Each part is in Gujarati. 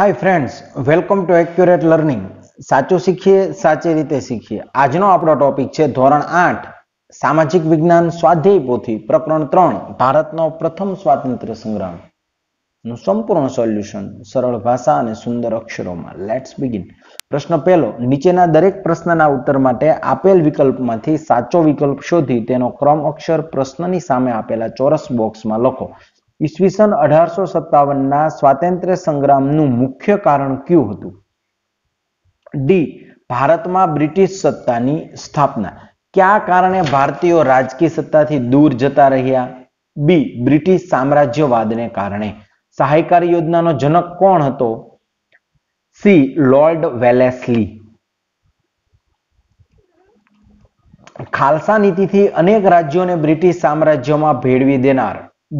hi friends welcome to accurate learning સાચું શીખીએ સાચી રીતે શીખીએ આજનો આપણો ટોપિક છે ધોરણ આઠ સામાજિક વિજ્ઞાન સ્વાધ્યાય પોથી પ્રકરણ ત્રણ ભારતનો પ્રથમ સ્વાતંત્ર્ય સંગ્રામ નું સંપૂર્ણ સોલ્યુશન સરળ ભાષા અને સુંદર અક્ષરોમાં લેટ્સ બિગિન પ્રશ્ન પહેલો નીચેના દરેક પ્રશ્નના ઉત્તર માટે આપેલ વિકલ્પમાંથી સાચો વિકલ્પ શોધી તેનો ક્રમ અક્ષર પ્રશ્નની સામે આપેલા ચોરસ બોક્સમાં લખો ઈસવીસન અઢારસો સત્તાવનના સ્વાતંત્ર્ય સંગ્રામનું મુખ્ય કારણ કયું હતું ડી ભારતમાં બ્રિટિશ સત્તાની સ્થાપના કયા કારણે ભારતીયો રાજકીય સત્તાથી દૂર જતા રહ્યા બી બ્રિટિશ સામ્રાજ્યવાદને કારણે સહાયકારી યોજનાનો જનક કોણ હતો સી લોર્ડ વેલેસલી ખાલસા નીતિથી અનેક રાજ્યોને બ્રિટિશ સામ્રાજ્યમાં ભેળવી દેનાર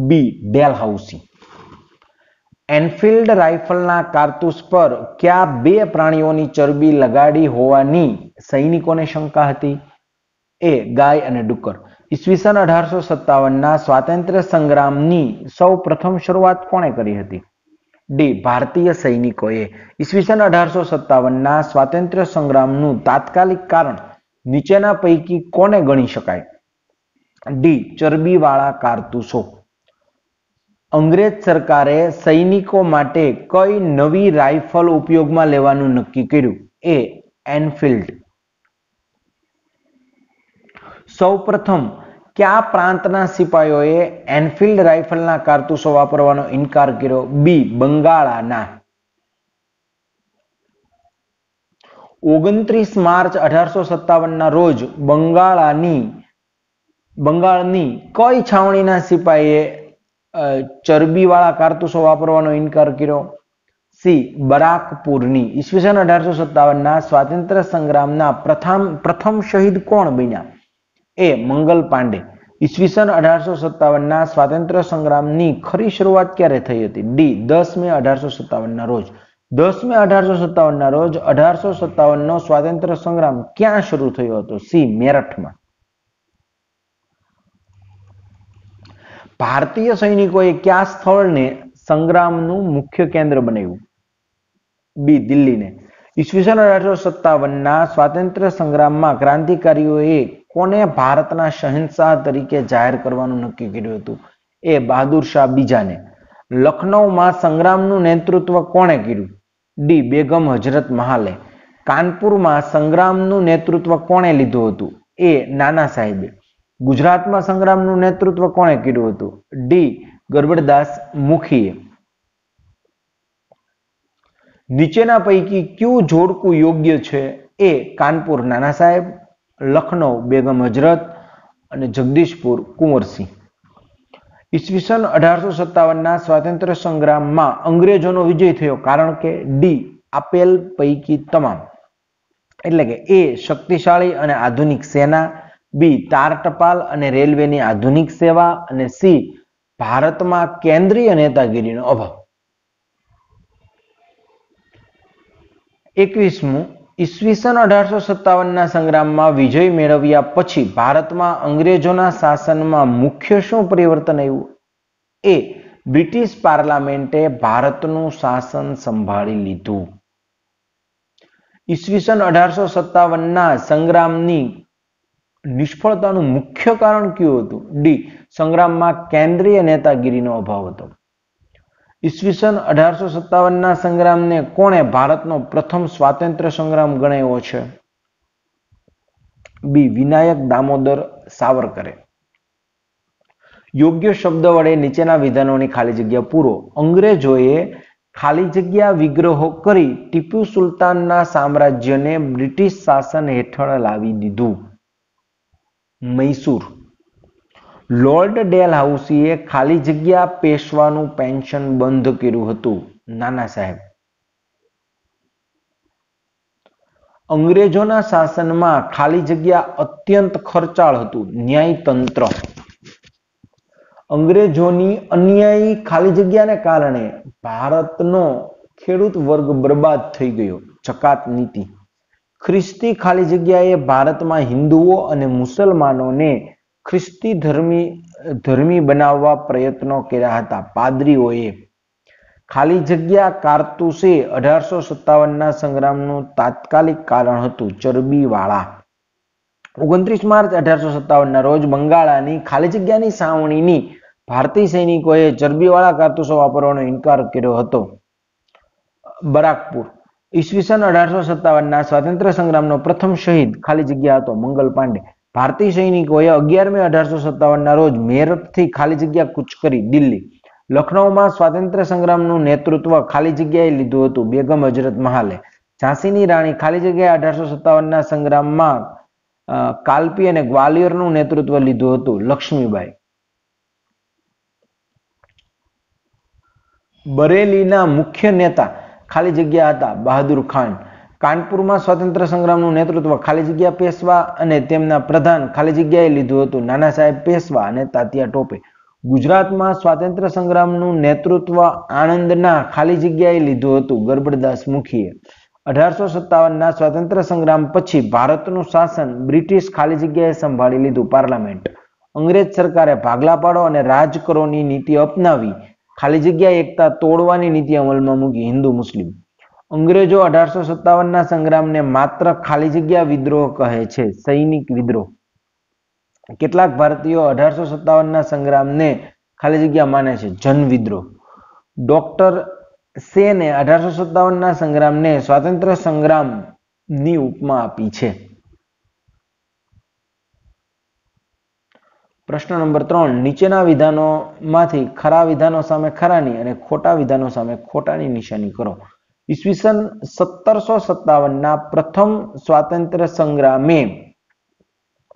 બી ડેલહાઉસી એનફિલ્ડ રાઇફલના કારતૂસ પર કયા બે પ્રાણીઓની ચરબી લગાડી હોવાની સૈનિકોને શંકા હતી એ ગાય અને ડુક્કર ઈસવીસન અઢારસો સત્તાવનના સ્વાતંત્ર્ય સંગ્રામની સૌ પ્રથમ શરૂઆત કોણે કરી હતી ડી ભારતીય સૈનિકોએ ઈસવીસન અઢારસો સત્તાવનના સ્વાતંત્ર્ય સંગ્રામનું તાત્કાલિક કારણ નીચેના પૈકી કોને ગણી શકાય ડી ચરબીવાળા કારતૂસો અંગ્રેજ સરકારે સૈનિકો માટે કઈ નવી રાઇફલ ઉપયોગમાં લેવાનું નક્કી કર્યું એ એનફિલ્ડ પ્રથમ કયા પ્રાંતના સિપાહીઓએ એનફિલ્ડ રાઇફલના કારતૂસો વાપરવાનો ઇનકાર કર્યો બી બંગાળાના ઓગણત્રીસ માર્ચ અઢારસો સત્તાવનના રોજ બંગાળાની બંગાળની કઈ છાવણીના સિપાહીએ ચરબી વાળા કારતૂસો વાપરવાનો ઇનકાર કર્યો સી બરાકપુરની ઈસવીસન અઢારસો સત્તાવનના સ્વાતંત્ર્ય સંગ્રામના પ્રથમ પ્રથમ શહીદ કોણ બન્યા એ મંગલ પાંડે ઈસવીસન અઢારસો સત્તાવનના સ્વાતંત્ર્ય સંગ્રામની ખરી શરૂઆત ક્યારે થઈ હતી ડી દસ મે અઢારસો સત્તાવનના રોજ દસ મે અઢારસો સત્તાવનના રોજ અઢારસો સત્તાવનનો સ્વાતંત્ર્ય સંગ્રામ ક્યાં શરૂ થયો હતો સી મેરઠમાં ભારતીય સૈનિકોએ કયા સ્થળને સંગ્રામનું મુખ્ય કેન્દ્ર બનાવ્યું બી દિલ્હીને ઈસવીસન અઢારસો સત્તાવનના સ્વાતંત્ર્ય સંગ્રામમાં ક્રાંતિકારીઓએ કોને ભારતના શહેનશાહ તરીકે જાહેર કરવાનું નક્કી કર્યું હતું એ બહાદુર શાહ બીજાને લખનૌમાં સંગ્રામનું નેતૃત્વ કોણે કર્યું ડી બેગમ હજરત મહાલે કાનપુરમાં સંગ્રામનું નેતૃત્વ કોણે લીધું હતું એ નાના સાહેબે ગુજરાતમાં સંગ્રામનું નેતૃત્વ કોણે કીધું હતું ડી ગરબડદાસ મુખીએ નીચેના પૈકી કયું જોડકું યોગ્ય છે એ કાનપુર નાના સાહેબ લખનૌ બેગમ હજરત અને જગદીશપુર કુંવરસિંહ ઈસવીસન અઢારસો સત્તાવનના સ્વાતંત્ર્ય સંગ્રામમાં અંગ્રેજોનો વિજય થયો કારણ કે ડી આપેલ પૈકી તમામ એટલે કે એ શક્તિશાળી અને આધુનિક સેના બી તાર ટપાલ અને રેલવેની આધુનિક સેવા અને સી ભારતમાં કેન્દ્રીય નેતાગીરીનો અભાવ એકવીસમું ઈસવીસન અઢારસો સત્તાવનના સંગ્રામમાં વિજય મેળવ્યા પછી ભારતમાં અંગ્રેજોના શાસનમાં મુખ્ય શું પરિવર્તન આવ્યું એ બ્રિટિશ પાર્લામેન્ટે ભારતનું શાસન સંભાળી લીધું ઈસવીસન અઢારસો સત્તાવનના સંગ્રામની નિષ્ફળતાનું મુખ્ય કારણ કયું હતું ડી સંગ્રામમાં કેન્દ્રીય નેતાગીરીનો અભાવ હતો ઈસવીસન અઢારસો સત્તાવનના સંગ્રામને કોણે ભારતનો પ્રથમ સ્વાતંત્ર્ય સંગ્રામ ગણાવ્યો છે બી વિનાયક દામોદર સાવરકરે યોગ્ય શબ્દ વડે નીચેના વિધાનોની ખાલી જગ્યા પૂરો અંગ્રેજોએ ખાલી જગ્યા વિગ્રહો કરી ટીપુ સુલતાનના સામ્રાજ્યને બ્રિટિશ શાસન હેઠળ લાવી દીધું મૈસૂર લોર્ડ ડેલ હાઉસીએ ખાલી જગ્યા પેશવાનું પેન્શન બંધ કર્યું હતું નાના સાહેબ અંગ્રેજોના શાસનમાં ખાલી જગ્યા અત્યંત ખર્ચાળ હતું ન્યાયતંત્ર અંગ્રેજોની અન્યાયી ખાલી જગ્યાને કારણે ભારતનો ખેડૂત વર્ગ બરબાદ થઈ ગયો જકાત નીતિ ખ્રિસ્તી ખાલી જગ્યાએ ભારતમાં હિન્દુઓ અને મુસલમાનોને ખ્રિસ્તી ધર્મી ધર્મી બનાવવા પ્રયત્નો કર્યા હતા પાદરીઓએ ખાલી જગ્યા કારતુસે અઢારસો સત્તાવનના સંગ્રામનું તાત્કાલિક કારણ હતું ચરબીવાળા ઓગણત્રીસ માર્ચ અઢારસો સત્તાવનના રોજ બંગાળાની ખાલી જગ્યાની સાવણીની ભારતીય સૈનિકોએ ચરબીવાળા કારતુસો વાપરવાનો ઇનકાર કર્યો હતો બરાકપુર ઈસવીસન અઢારસો સત્તાવનના સ્વાતંત્ર્ય સંગ્રામનો પ્રથમ શહીદ ખાલી જગ્યા હતો મંગલ પાંડે ભારતીય સૈનિકોએ અગિયાર મે અઢારસો સત્તાવનના રોજ મેરઠથી ખાલી જગ્યા કૂચ કરી દિલ્હી લખનૌમાં સ્વાતંત્ર્ય સંગ્રામનું નેતૃત્વ ખાલી જગ્યાએ લીધું હતું બેગમ હજરત મહાલે ઝાંસીની રાણી ખાલી જગ્યાએ અઢારસો સત્તાવનના સંગ્રામમાં કાલ્પી અને ગ્વાલિયરનું નેતૃત્વ લીધું હતું લક્ષ્મીબાઈ બરેલીના મુખ્ય નેતા ખાલી જગ્યા હતા બહાદુર ખાન કાનપુરમાં સ્વાતંત્ર્ય સંગ્રામનું નેતૃત્વ ખાલી જગ્યા પેશવા અને તેમના પ્રધાન ખાલી જગ્યાએ લીધું હતું નાના સાહેબ પેશવા અને તાતિયા ટોપે ગુજરાતમાં સ્વાતંત્ર્ય સંગ્રામનું નેતૃત્વ આણંદના ખાલી જગ્યાએ લીધું હતું ગરબડદાસ મુખીએ અઢારસો સત્તાવનના સ્વાતંત્ર્ય સંગ્રામ પછી ભારતનું શાસન બ્રિટિશ ખાલી જગ્યાએ સંભાળી લીધું પાર્લામેન્ટ અંગ્રેજ સરકારે ભાગલા પાડો અને રાજ કરોની નીતિ અપનાવી ખાલી જગ્યા એકતા તોડવાની નીતિ અમલમાં મૂકી હિન્દુ મુસ્લિમ અંગ્રેજો અઢારસો સત્તાવનના સંગ્રામને માત્ર ખાલી જગ્યા વિદ્રોહ કહે છે સૈનિક વિદ્રોહ કેટલાક ભારતીયો અઢારસો સત્તાવનના સંગ્રામને ખાલી જગ્યા માને છે જન વિદ્રોહ ડોક્ટર સેને અઢારસો સત્તાવનના સંગ્રામને સ્વાતંત્ર્ય સંગ્રામની ઉપમા આપી છે પ્રશ્ન નંબર ત્રણ નીચેના વિધાનોમાંથી ખરા વિધાનો સામે ખરાની અને ખોટા વિધાનો સામે ખોટાની નિશાની કરો ઈસવીસન સત્તરસો સત્તાવનના પ્રથમ સ્વાતંત્ર્ય સંગ્રામે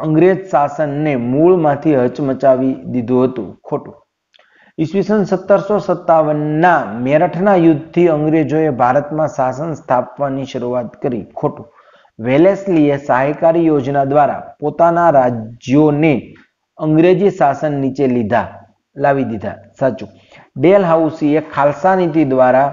અંગ્રેજ શાસનને મૂળમાંથી હચમચાવી દીધું હતું ખોટું ઈસવીસન સત્તરસો સત્તાવનના મેરઠના યુદ્ધથી અંગ્રેજોએ ભારતમાં શાસન સ્થાપવાની શરૂઆત કરી ખોટું વેલેસલીએ સહાયકારી યોજના દ્વારા પોતાના રાજ્યોને અંગ્રેજી શાસન નીચે લીધા લાવી દીધા સાચું ડેલ હાઉસીએ ખાલસા નીતિ દ્વારા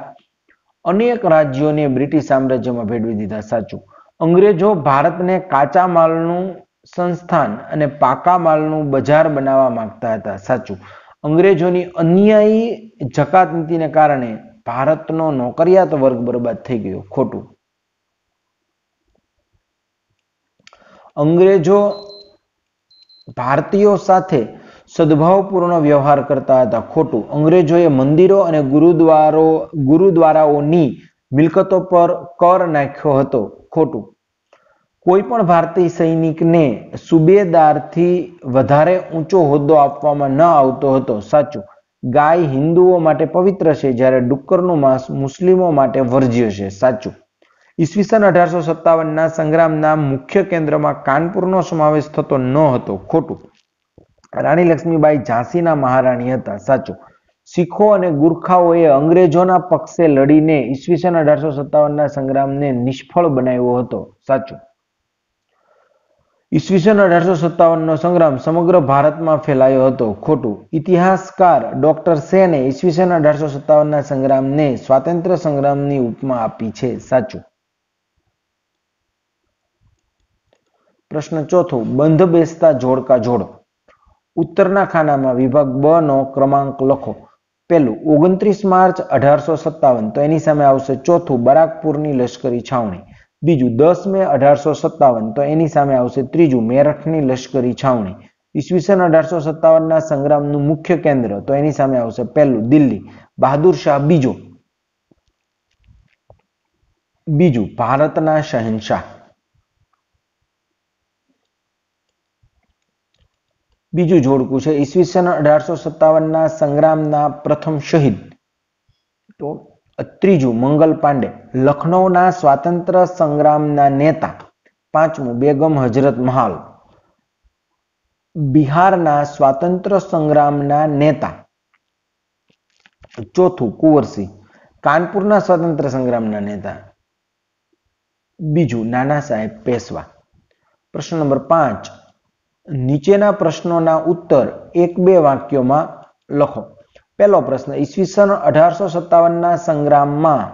અનેક રાજ્યોને બ્રિટિશ સામ્રાજ્યમાં ભેળવી દીધા સાચું અંગ્રેજો ભારતને કાચા માલનું સંસ્થાન અને પાકા માલનું બજાર બનાવવા માંગતા હતા સાચું અંગ્રેજોની અન્યાયી જકાત નીતિને કારણે ભારતનો નોકરિયાત વર્ગ બરબાદ થઈ ગયો ખોટું અંગ્રેજો ભારતીયો સાથે સદભાવપૂર્ણ વ્યવહાર કરતા હતા ખોટું અંગ્રેજોએ મંદિરો અને ગુરુદ્વારો ગુરુદ્વારાઓની મિલકતો પર કર નાખ્યો હતો ખોટું કોઈ પણ ભારતીય સૈનિકને સુબેદારથી વધારે ઊંચો હોદ્દો આપવામાં ન આવતો હતો સાચું ગાય હિન્દુઓ માટે પવિત્ર છે જ્યારે ડુક્કરનું માંસ મુસ્લિમો માટે વર્જ્ય છે સાચું ઈસવીસન અઢારસો સત્તાવનના સંગ્રામના મુખ્ય કેન્દ્રમાં કાનપુરનો સમાવેશ થતો ન હતો ખોટું રાણી લક્ષ્મીબાઈ ઝાંસીના મહારાણી હતા સાચું શીખો અને ગુરખાઓએ અંગ્રેજોના પક્ષે લડીને ઈસવીસન અઢારસો સત્તાવનના સંગ્રામને નિષ્ફળ બનાવ્યો હતો સાચું ઈસવીસન અઢારસો સત્તાવનનો સંગ્રામ સમગ્ર ભારતમાં ફેલાયો હતો ખોટું ઇતિહાસકાર ડોક્ટર સેને ઈસવીસન અઢારસો સત્તાવનના સંગ્રામને સ્વાતંત્ર્ય સંગ્રામની ઉપમા આપી છે સાચું પ્રશ્ન ચોથો બંધ બેસતા જોડકા જોડો ઉત્તરના ખાનામાં વિભાગ બ નો ક્રમાંક લખો પહેલું ઓગણત્રીસ માર્ચ અઢારસો સત્તાવન તો એની સામે આવશે ચોથું બરાકપુરની લશ્કરી છાવણી બીજું દસ મે અઢારસો સત્તાવન તો એની સામે આવશે ત્રીજું મેરઠની લશ્કરી છાવણી ઈસવીસન અઢારસો સત્તાવનના સંગ્રામનું મુખ્ય કેન્દ્ર તો એની સામે આવશે પહેલું દિલ્હી બહાદુર શાહ બીજો બીજું ભારતના શહેનશાહ બીજું જોડકું છે ઈસવીસન અઢારસો સત્તાવનના સંગ્રામના પ્રથમ શહીદ તો ત્રીજું મંગલ પાંડે લખનૌના સ્વાતંત્ર સંગ્રામના નેતા પાંચમું બેગમ હજરત મહાલ બિહારના સ્વાતંત્ર સંગ્રામના નેતા ચોથું કુંવરસિંહ કાનપુરના સ્વાતંત્ર સંગ્રામના નેતા બીજું નાના સાહેબ પેશવા પ્રશ્ન નંબર પાંચ નીચેના પ્રશ્નોના ઉત્તર એક બે વાક્યોમાં લખો પહેલો પ્રશ્ન ઈસવીસન અઢારસો સત્તાવનના સંગ્રામમાં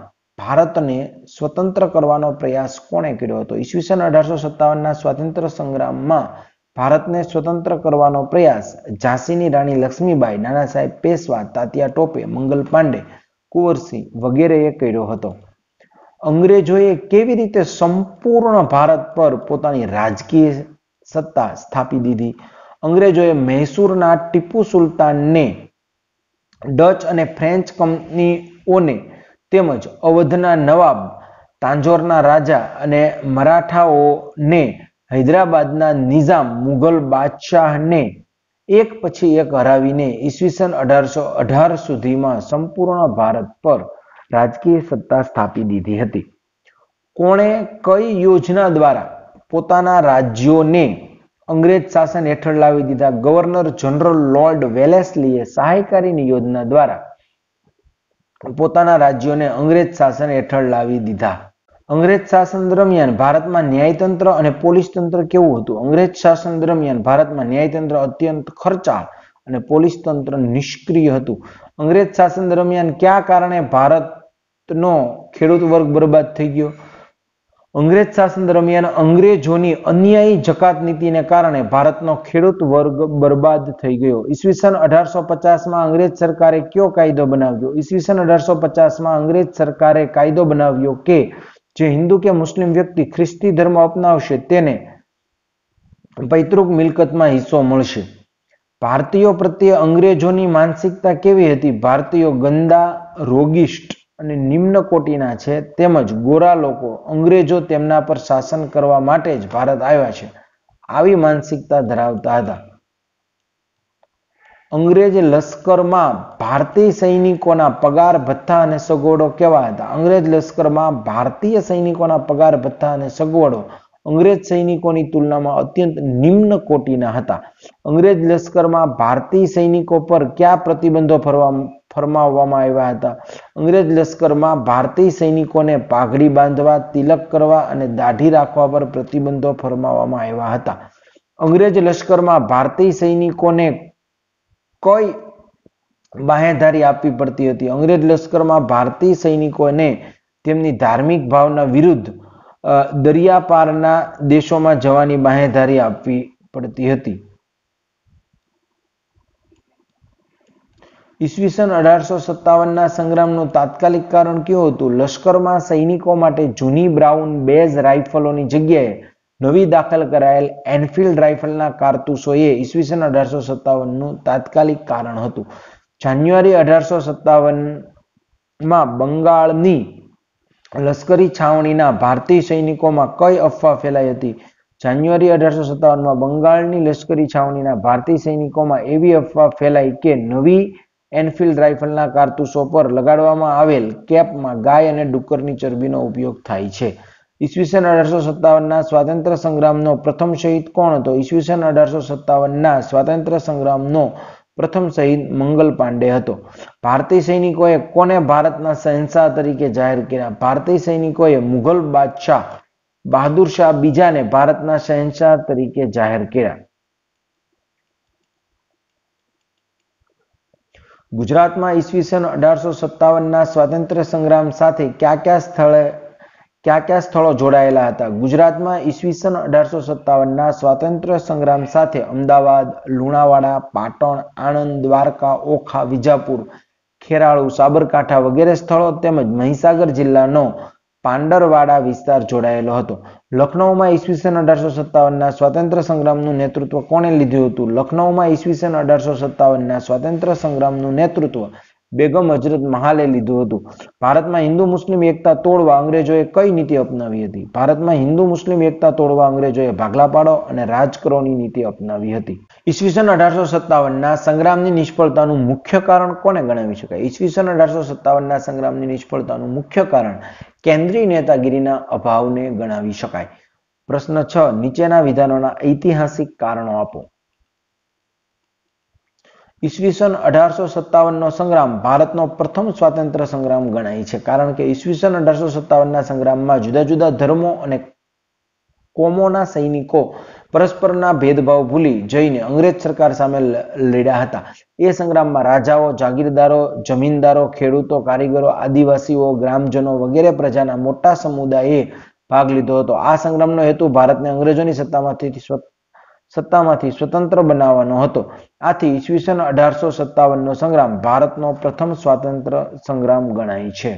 ભારતને સ્વતંત્ર કરવાનો પ્રયાસ કોણે કર્યો હતો ઈસવીસન અઢારસો સત્તાવનના સ્વાતંત્ર્ય સંગ્રામમાં ભારતને સ્વતંત્ર કરવાનો પ્રયાસ ઝાંસીની રાણી લક્ષ્મીબાઈ નાના સાહેબ પેશવા તાતિયા ટોપે મંગલ પાંડે કુંવરસિંહ વગેરેએ કર્યો હતો અંગ્રેજોએ કેવી રીતે સંપૂર્ણ ભારત પર પોતાની રાજકીય સત્તા સ્થાપી દીધી અંગ્રેજોએ મૈસૂરના ટીપુ સુલતાનને ડચ અને ફ્રેન્ચ કંપનીઓને તેમજ અવધના નવાબ તાંજોરના રાજા અને મરાઠાઓને હૈદરાબાદના નિઝામ મુઘલ બાદશાહને એક પછી એક હરાવીને ઈસવીસન અઢારસો અઢાર સુધીમાં સંપૂર્ણ ભારત પર રાજકીય સત્તા સ્થાપી દીધી હતી કોણે કઈ યોજના દ્વારા પોતાના રાજ્યોને અંગ્રેજ શાસન હેઠળ લાવી દીધા ગવર્નર જનરલ લોર્ડ વેલેસલીએ સહાયકારીની યોજના દ્વારા પોતાના રાજ્યોને અંગ્રેજ શાસન હેઠળ લાવી દીધા અંગ્રેજ શાસન દરમિયાન ભારતમાં ન્યાયતંત્ર અને પોલીસ તંત્ર કેવું હતું અંગ્રેજ શાસન દરમિયાન ભારતમાં ન્યાયતંત્ર અત્યંત ખર્ચા અને પોલીસ તંત્ર નિષ્ક્રિય હતું અંગ્રેજ શાસન દરમિયાન કયા કારણે ભારતનો ખેડૂત વર્ગ બરબાદ થઈ ગયો અંગ્રેજ શાસન દરમિયાન અંગ્રેજોની અન્યાયી જકાત નીતિને કારણે ભારતનો ખેડૂત વર્ગ બરબાદ થઈ ગયો ઈસવીસન અઢારસો પચાસમાં અંગ્રેજ સરકારે કયો કાયદો બનાવ્યો ઈસવીસન અઢારસો પચાસમાં અંગ્રેજ સરકારે કાયદો બનાવ્યો કે જે હિન્દુ કે મુસ્લિમ વ્યક્તિ ખ્રિસ્તી ધર્મ અપનાવશે તેને પૈતૃક મિલકતમાં હિસ્સો મળશે ભારતીયો પ્રત્યે અંગ્રેજોની માનસિકતા કેવી હતી ભારતીયો ગંદા રોગિષ્ટ અને નિમ્ન કોટીના છે તેમજ ગોરા લોકો અંગ્રેજો તેમના પર શાસન કરવા માટે જ ભારત આવ્યા છે આવી માનસિકતા ધરાવતા હતા અંગ્રેજ લશ્કરમાં ભારતીય સૈનિકોના પગાર ભથ્થા અને સગવડો કેવા હતા અંગ્રેજ લશ્કરમાં ભારતીય સૈનિકોના પગાર ભથ્થા અને સગવડો અંગ્રેજ સૈનિકોની તુલનામાં અત્યંત નિમ્ન કોટીના હતા અંગ્રેજ લશ્કરમાં ભારતીય સૈનિકો પર કયા પ્રતિબંધો ફરવા ફરમાવવામાં આવ્યા હતા અંગ્રેજ લશ્કરમાં ભારતીય સૈનિકોને પાઘડી બાંધવા તિલક કરવા અને દાઢી રાખવા પર પ્રતિબંધો ફરમાવવામાં આવ્યા હતા અંગ્રેજ લશ્કરમાં ભારતીય સૈનિકોને કોઈ બાહેધારી આપવી પડતી હતી અંગ્રેજ લશ્કરમાં ભારતીય સૈનિકોને તેમની ધાર્મિક ભાવના વિરુદ્ધ દરિયાપારના દેશોમાં જવાની બાહેધારી આપવી પડતી હતી ઈસવીસન અઢારસો સત્તાવનના સંગ્રામનું તાત્કાલિક કારણ કયું હતું લશ્કરમાં સૈનિકો માટે જૂની બ્રાઉન બેઝ રાઇફલોની જગ્યાએ નવી દાખલ કરાયેલ એનફિલ્ડ રાઇફલના કારતૂસોએ ઈસવીસન અઢારસો સત્તાવનનું તાત્કાલિક કારણ હતું જાન્યુઆરી અઢારસો સત્તાવનમાં બંગાળની લશ્કરી છાવણીના ભારતીય સૈનિકોમાં કઈ અફવા ફેલાઈ હતી જાન્યુઆરી અઢારસો સત્તાવનમાં બંગાળની લશ્કરી છાવણીના ભારતીય સૈનિકોમાં એવી અફવા ફેલાઈ કે નવી એનફિલ્ડ રાઇફલના કારતૂસો પર લગાડવામાં આવેલ કેપમાં ગાય અને ડુક્કરની ચરબીનો ઉપયોગ થાય છે ઈસવીસન અઢારસો સત્તાવનના સ્વાતંત્ર્ય સંગ્રામનો પ્રથમ શહીદ કોણ હતો ઈસવીસન અઢારસો સત્તાવનના સ્વાતંત્ર્ય સંગ્રામનો પ્રથમ શહીદ મંગલ પાંડે હતો ભારતીય સૈનિકોએ કોને ભારતના શહેનશાહ તરીકે જાહેર કર્યા ભારતીય સૈનિકોએ મુઘલ બાદશાહ બહાદુર શાહ બીજાને ભારતના શહેનશાહ તરીકે જાહેર કર્યા ગુજરાતમાં ઈસવીસન અઢારસો સત્તાવનના સ્વાતંત્ર્ય સંગ્રામ સાથે કયા કયા સ્થળે કયા કયા સ્થળો જોડાયેલા હતા ગુજરાતમાં ઈસવીસન અઢારસો સત્તાવનના સ્વાતંત્ર્ય સંગ્રામ સાથે અમદાવાદ લુણાવાડા પાટણ આણંદ દ્વારકા ઓખા વિજાપુર ખેરાળુ સાબરકાંઠા વગેરે સ્થળો તેમજ મહીસાગર જિલ્લાનો પાંડરવાડા વિસ્તાર જોડાયેલો હતો લખનૌમાં ઈસવીસન અઢારસો સત્તાવનના સ્વાતંત્ર્ય સંગ્રામનું નેતૃત્વ કોણે લીધું હતું લખનૌમાં ઈસવીસન અઢારસો સત્તાવનના સ્વતંત્ર સંગ્રામનું નેતૃત્વ બેગમ હજરત મહાલે લીધું હતું ભારતમાં હિન્દુ મુસ્લિમ એકતા તોડવા અંગ્રેજોએ કઈ નીતિ અપનાવી હતી ભારતમાં હિન્દુ મુસ્લિમ એકતા તોડવા અંગ્રેજોએ ભાગલા પાડો અને રાજ નીતિ અપનાવી હતી ઈસવીસન અઢારસો સત્તાવનના સંગ્રામની નિષ્ફળતાનું મુખ્ય કારણ કોને ગણાવી શકાય ઈસવીસન અઢારસો સત્તાવનના સંગ્રામની નિષ્ફળતાનું મુખ્ય કારણ કેન્દ્રીય નેતાગીરીના અભાવને ગણાવી શકાય પ્રશ્ન છ નીચેના વિધાનોના ઐતિહાસિક કારણો આપો ઈસવીસન અઢારસો સત્તાવનનો સંગ્રામ ભારતનો પ્રથમ સ્વાતંત્ર્ય સંગ્રામ ગણાય છે કારણ કે ઈસવીસન અઢારસો સત્તાવનના સંગ્રામમાં જુદા જુદા ધર્મો અને કોમોના સૈનિકો પરસ્પરના ભેદભાવ ભૂલી જઈને અંગ્રેજ સરકાર સામે લડ્યા હતા એ સંગ્રામમાં રાજાઓ જાગીરદારો જમીનદારો ખેડૂતો કારીગરો આદિવાસીઓ ગ્રામજનો વગેરે પ્રજાના મોટા સમુદાયે ભાગ લીધો હતો આ સંગ્રામનો હેતુ ભારતને અંગ્રેજોની સત્તામાંથી સત્તામાંથી સ્વતંત્ર બનાવવાનો હતો આથી ઈસવીસન અઢારસો સત્તાવનનો સંગ્રામ ભારતનો પ્રથમ સ્વાતંત્ર સંગ્રામ ગણાય છે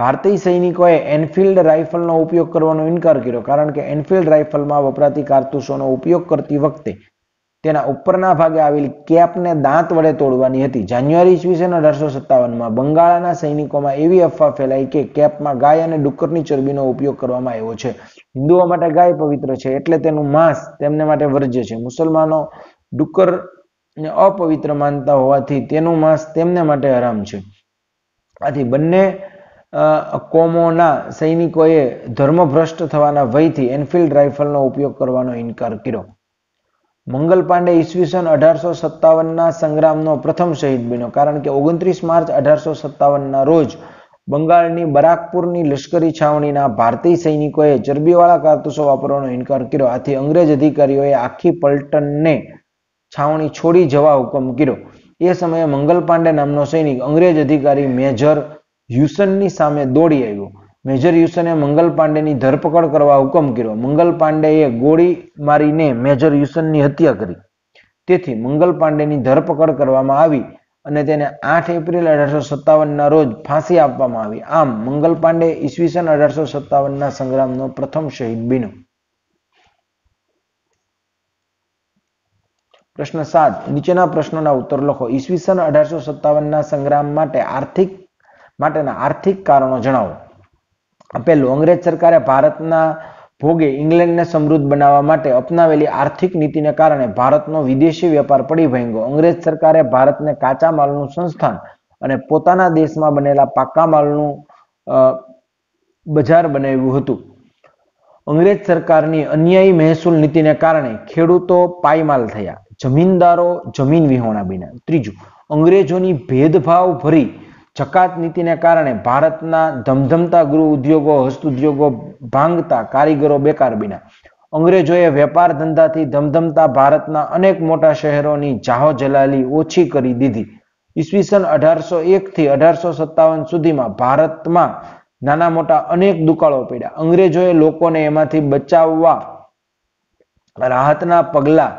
ભારતીય સૈનિકોએ એનફિલ્ડ રાઇફલનો ઉપયોગ કરવાનો ઇનકાર કર્યો કારણ કે એનફિલ્ડ રાઇફલમાં વપરાતી કારતૂસોનો ઉપયોગ કરતી વખતે તેના ઉપરના ભાગે આવેલી કેપને દાંત વડે તોડવાની હતી જાન્યુઆરી ઈસવીસન અઢારસો સત્તાવનમાં બંગાળાના સૈનિકોમાં એવી અફવા ફેલાઈ કે કેપમાં ગાય અને ડુક્કરની ચરબીનો ઉપયોગ કરવામાં આવ્યો છે હિન્દુઓ માટે ગાય પવિત્ર છે એટલે તેનું માંસ તેમને માટે વર્જ્ય છે મુસલમાનો ડુક્કર ને અપવિત્ર માનતા હોવાથી તેનું માંસ તેમને માટે હરામ છે આથી બંને કોમોના સૈનિકોએ ધર્મભ્રષ્ટ થવાના ભયથી એનફિલ્ડ રાઇફલનો ઉપયોગ કરવાનો ઇનકાર કર્યો મંગલ પાંડે ઈસવીસન અઢારસો સત્તાવનના સંગ્રામનો પ્રથમ શહીદ બન્યો કારણ કે ઓગણત્રીસ માર્ચ અઢારસો સત્તાવનના રોજ બંગાળની બરાકપુરની લશ્કરી છાવણીના ભારતીય સૈનિકોએ ચરબીવાળા કારતૂસો વાપરવાનો ઇનકાર કર્યો આથી અંગ્રેજ અધિકારીઓએ આખી પલટનને છાવણી છોડી જવા હુકમ કર્યો એ સમયે મંગલ પાંડે નામનો સૈનિક અંગ્રેજ અધિકારી મેજર હ્યુસનની સામે દોડી આવ્યો મેજર હ્યુસને મંગલ પાંડેની ધરપકડ કરવા હુકમ કર્યો મંગલ પાંડેએ ગોળી મારીને મેજર હ્યુસનની હત્યા કરી તેથી મંગલ પાંડેની ધરપકડ કરવામાં આવી અને તેને આઠ એપ્રિલ અઢારસો સત્તાવનના રોજ ફાંસી આપવામાં આવી આમ મંગલ પાંડે ઈસવીસન અઢારસો સત્તાવનના સંગ્રામનો પ્રથમ શહીદ બીનો પ્રશ્ન સાત નીચેના પ્રશ્નોના ઉત્તર લખો ઈસવીસન અઢારસો સત્તાવનના સંગ્રામ માટે આર્થિક માટેના આર્થિક કારણો જણાવો પહેલું અંગ્રેજ સરકારે ભારતના ભોગે ઇંગ્લેન્ડને સમૃદ્ધ બનાવવા માટે અપનાવેલી આર્થિક નીતિને કારણે ભારતનો વિદેશી વેપાર પડી ભયંગો અંગ્રેજ સરકારે ભારતને કાચા માલનું સંસ્થાન અને પોતાના દેશમાં બનેલા પાકા માલનું બજાર બનાવ્યું હતું અંગ્રેજ સરકારની અન્યાયી મહેસૂલ નીતિને કારણે ખેડૂતો પાયમાલ થયા જમીનદારો જમીન વિહોણા બન્યા ત્રીજું અંગ્રેજોની ભેદભાવ ભરી જકાત નીતિને કારણે ભારતના ધમધમતા ગૃહ ઉદ્યોગો હસ્ત ઉદ્યોગો ભાંગતા કારીગરો બેકાર બન્યા અંગ્રેજોએ વેપાર ધંધાથી ધમધમતા ભારતના અનેક મોટા શહેરોની જાહો જલાલી ઓછી કરી દીધી ઈસવીસન અઢારસો એકથી અઢારસો સત્તાવન સુધીમાં ભારતમાં નાના મોટા અનેક દુકાળો પડ્યા અંગ્રેજોએ લોકોને એમાંથી બચાવવા રાહતના પગલાં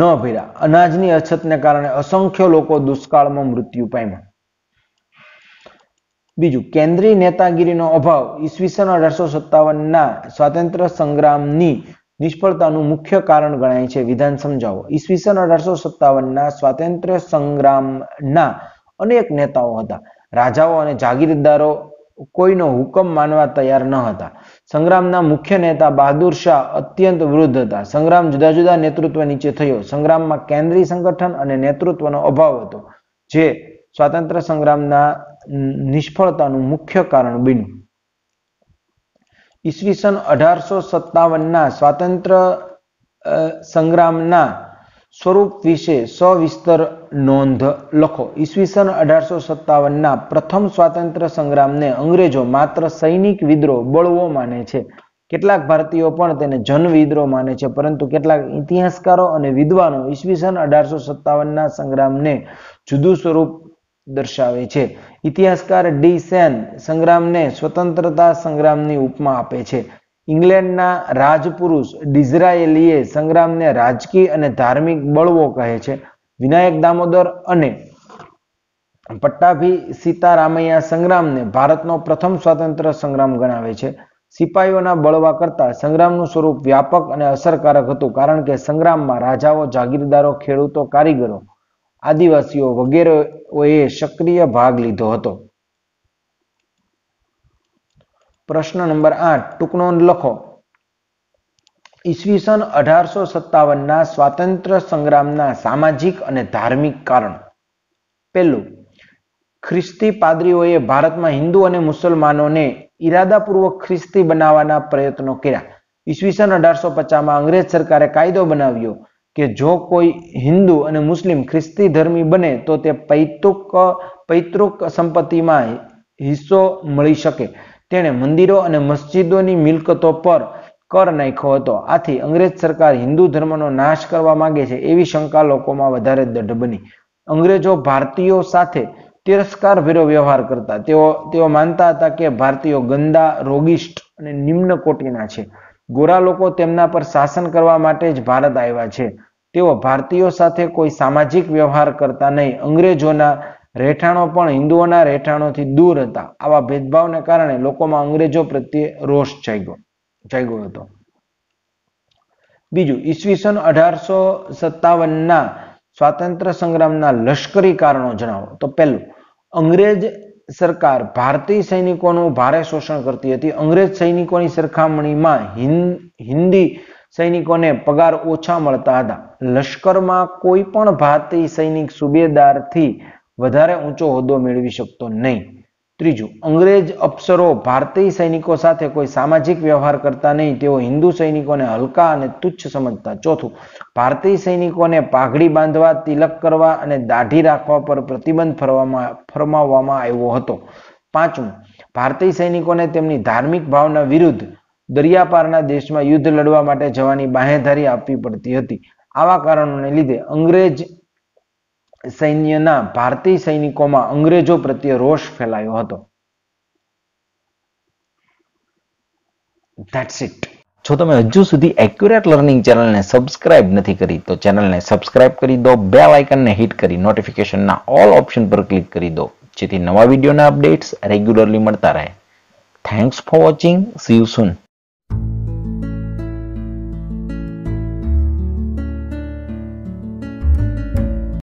ન ભર્યા અનાજની અછતને કારણે અસંખ્ય લોકો દુષ્કાળમાં મૃત્યુ પામ્યા બીજું કેન્દ્રીય નેતાગીરીનો અભાવ ઈસવીસન અઢારસો સત્તાવનના સ્વાતંત્ર્ય સંગ્રામની નિષ્ફળતાનું મુખ્ય કારણ ગણાય છે વિધાન સમજાવો ઈસવીસન અઢારસો સત્તાવનના સ્વાતંત્ર્ય સંગ્રામના અનેક નેતાઓ હતા રાજાઓ અને જાગીરદારો કોઈનો હુકમ માનવા તૈયાર ન હતા સંગ્રામના મુખ્ય નેતા બહાદુર શાહ અત્યંત વૃદ્ધ હતા સંગ્રામ જુદા જુદા નેતૃત્વ નીચે થયો સંગ્રામમાં કેન્દ્રીય સંગઠન અને નેતૃત્વનો અભાવ હતો જે સ્વાતંત્ર્ય સંગ્રામના નિષ્ફળતાનું મુખ્ય કારણ બન્યું ઈસવીસન અઢારસો સત્તાવનના સ્વાતંત્ર્ય સંગ્રામના સ્વરૂપ વિશે સવિસ્તર નોંધ લખો ઈસવીસન અઢારસો સત્તાવનના પ્રથમ સ્વાતંત્ર્ય સંગ્રામને અંગ્રેજો માત્ર સૈનિક વિદ્રોહ બળવો માને છે કેટલાક ભારતીયો પણ તેને જન વિદ્રોહ માને છે પરંતુ કેટલાક ઇતિહાસકારો અને વિદ્વાનો ઈસવીસન અઢારસો સત્તાવનના સંગ્રામને જુદું સ્વરૂપ દર્શાવે છે ઇતિહાસકાર ડી સેન સંગ્રામને સ્વતંત્રતા સંગ્રામની ઉપમા આપે છે ઇંગ્લેન્ડના રાજપુરુષ ડિઝરાયેલીએ સંગ્રામને રાજકીય અને ધાર્મિક બળવો કહે છે વિનાયક દામોદર અને પટ્ટાભી સીતારામૈયા સંગ્રામને ભારતનો પ્રથમ સ્વતંત્ર સંગ્રામ ગણાવે છે સિપાહીઓના બળવા કરતા સંગ્રામનું સ્વરૂપ વ્યાપક અને અસરકારક હતું કારણ કે સંગ્રામમાં રાજાઓ જાગીરદારો ખેડૂતો કારીગરો આદિવાસીઓ વગેરેઓએ સક્રિય ભાગ લીધો હતો પ્રશ્ન નંબર આઠ ટૂંકનો લખો ઈસવીસન અઢારસો સત્તાવનના સ્વાતંત્ર્ય સંગ્રામના સામાજિક અને ધાર્મિક કારણ પહેલું ખ્રિસ્તી પાદરીઓએ ભારતમાં હિન્દુ અને મુસલમાનોને ઈરાદાપૂર્વક ખ્રિસ્તી બનાવવાના પ્રયત્નો કર્યા ઈસવીસન અઢારસો પચાસમાં અંગ્રેજ સરકારે કાયદો બનાવ્યો કે જો કોઈ હિન્દુ અને મુસ્લિમ ખ્રિસ્તી ધર્મી બને તો તે પૈતૃક પૈતૃક સંપત્તિમાં હિસ્સો મળી શકે તેણે મંદિરો અને મસ્જિદોની મિલકતો પર કર નાખ્યો હતો આથી અંગ્રેજ સરકાર હિન્દુ ધર્મનો નાશ કરવા માંગે છે એવી શંકા લોકોમાં વધારે દઢ બની અંગ્રેજો ભારતીયો સાથે તિરસ્કાર ભેરો વ્યવહાર કરતા તેઓ તેઓ માનતા હતા કે ભારતીયો ગંદા રોગિષ્ટ અને નિમ્ન કોટીના છે ગોરા લોકો તેમના પર શાસન કરવા માટે જ ભારત આવ્યા છે તેઓ ભારતીયો સાથે કોઈ સામાજિક વ્યવહાર કરતા નહીં અંગ્રેજોના રહેઠાણો પણ હિન્દુઓના રહેઠાણોથી દૂર હતા આવા ભેદભાવને કારણે લોકોમાં અંગ્રેજો પ્રત્યે રોષ જાગ્યો જાગ્યો હતો બીજું ઈસવીસન અઢારસો સત્તાવનના સ્વાતંત્ર્ય સંગ્રામના લશ્કરી કારણો જણાવો તો પહેલું અંગ્રેજ સરકાર ભારતીય સૈનિકોનું ભારે શોષણ કરતી હતી અંગ્રેજ સૈનિકોની સરખામણીમાં હિન્દી સૈનિકોને પગાર ઓછા મળતા હતા લશ્કરમાં કોઈ પણ ભારતીય સૈનિક સુબેદારથી વધારે ઊંચો હોદ્દો મેળવી શકતો નહીં ત્રીજું અંગ્રેજ અપ્સરો ભારતીય સૈનિકો સાથે કોઈ સામાજિક વ્યવહાર કરતા નહીં તેઓ હિન્દુ સૈનિકોને હલકા અને તુચ્છ સમજતા ચોથું ભારતીય સૈનિકોને પાઘડી બાંધવા તિલક કરવા અને દાઢી રાખવા પર પ્રતિબંધ ફરવામાં ફરમાવવામાં આવ્યો હતો પાંચમું ભારતીય સૈનિકોને તેમની ધાર્મિક ભાવના વિરુદ્ધ દરિયાપારના દેશમાં યુદ્ધ લડવા માટે જવાની બાહેધારી આપવી પડતી હતી આવા કારણોને લીધે અંગ્રેજ સૈન્યના ભારતીય સૈનિકોમાં અંગ્રેજો પ્રત્યે રોષ ફેલાયો હતો ધેટ્સ ઇટ જો તમે હજુ સુધી એક્યુરેટ લર્નિંગ ચેનલને સબસ્ક્રાઇબ નથી કરી તો ચેનલને સબસ્ક્રાઇબ કરી દો બે આઇકનને હિટ કરી નોટિફિકેશનના ઓલ ઓપ્શન પર ક્લિક કરી દો જેથી નવા વિડીયોના અપડેટ્સ રેગ્યુલરલી મળતા રહે thanks for watching see you Sun